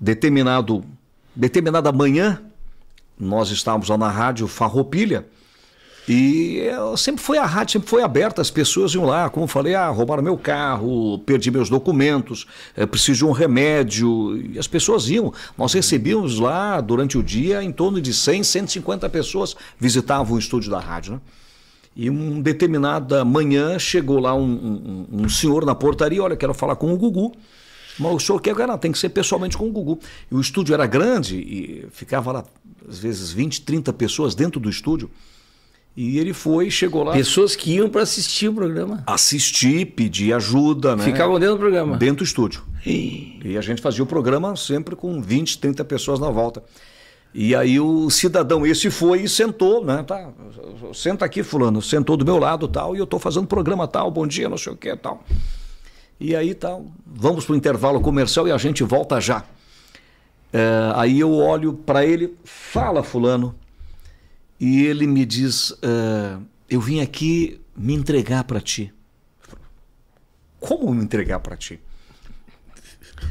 determinado, determinada manhã, nós estávamos lá na rádio Farroupilha, e eh, sempre foi a rádio, sempre foi aberta, as pessoas iam lá, como falei, ah, roubaram meu carro, perdi meus documentos, eh, preciso de um remédio. E as pessoas iam. Nós recebíamos lá durante o dia em torno de 100, 150 pessoas visitavam o estúdio da rádio, né? E um determinada manhã chegou lá um, um, um senhor na portaria, olha, quero falar com o Gugu. Mas o senhor quer é tem que ser pessoalmente com o Gugu. E o estúdio era grande e ficava lá, às vezes, 20, 30 pessoas dentro do estúdio. E ele foi, chegou lá. Pessoas que iam para assistir o programa. Assistir, pedir ajuda, né? Ficavam dentro do programa. Dentro do estúdio. E... e a gente fazia o programa sempre com 20, 30 pessoas na volta. E aí o cidadão esse foi e sentou, né? Tá, senta aqui, fulano, sentou do meu lado tal, e eu estou fazendo programa tal, bom dia, não sei o que tal. E aí tal, tá, vamos para o intervalo comercial e a gente volta já. É, aí eu olho para ele, fala fulano, e ele me diz, é, eu vim aqui me entregar para ti. Como me entregar para ti?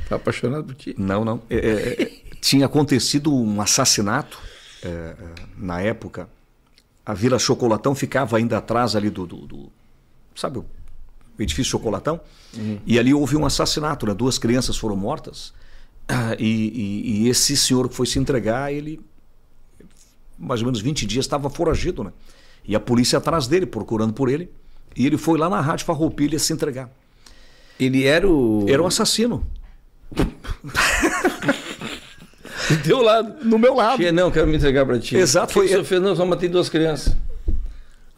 Tá apaixonado por ti? Não, não. É, é, é tinha acontecido um assassinato é, na época. A Vila Chocolatão ficava ainda atrás ali do, do, do sabe, o edifício Chocolatão. Uhum. E ali houve um assassinato, né? duas crianças foram mortas. Ah, e, e, e, esse senhor que foi se entregar, ele, mais ou menos 20 dias, estava foragido, né? E a polícia atrás dele, procurando por ele. E ele foi lá na Rádio Farroupilha se entregar. Ele era o. Era um assassino. Do teu lado. No meu lado. Che, não, quero me entregar para ti. Exato. O que foi... que fez? Não, só matei duas crianças.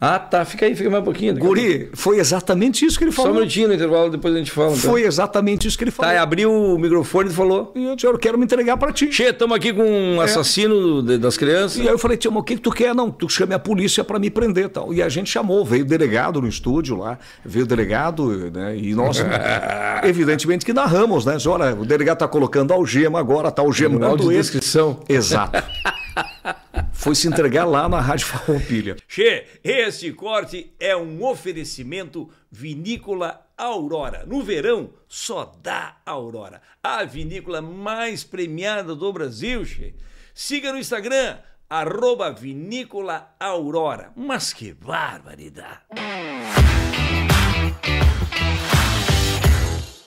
Ah, tá. Fica aí, fica mais um pouquinho. Guri, foi exatamente isso que ele falou. Só um minutinho no intervalo, depois a gente fala. Então. Foi exatamente isso que ele tá, falou. Tá, abriu o microfone e falou. E eu disse, eu quero me entregar para ti. Che, estamos aqui com um é. assassino de, das crianças. E aí eu falei, "Tio, mas o que, que tu quer? Não, tu chame a polícia para me prender tal. E a gente chamou, veio o delegado no estúdio lá, veio o delegado, né? E nós, evidentemente que narramos, né? olha, o delegado tá colocando algema agora, tá algemando De descrição. Exato foi se entregar lá na Rádio Farroupilha. Che, esse corte é um oferecimento vinícola Aurora. No verão, só dá Aurora. A vinícola mais premiada do Brasil, che. Siga no Instagram, arroba vinícola Aurora. Mas que barbaridade!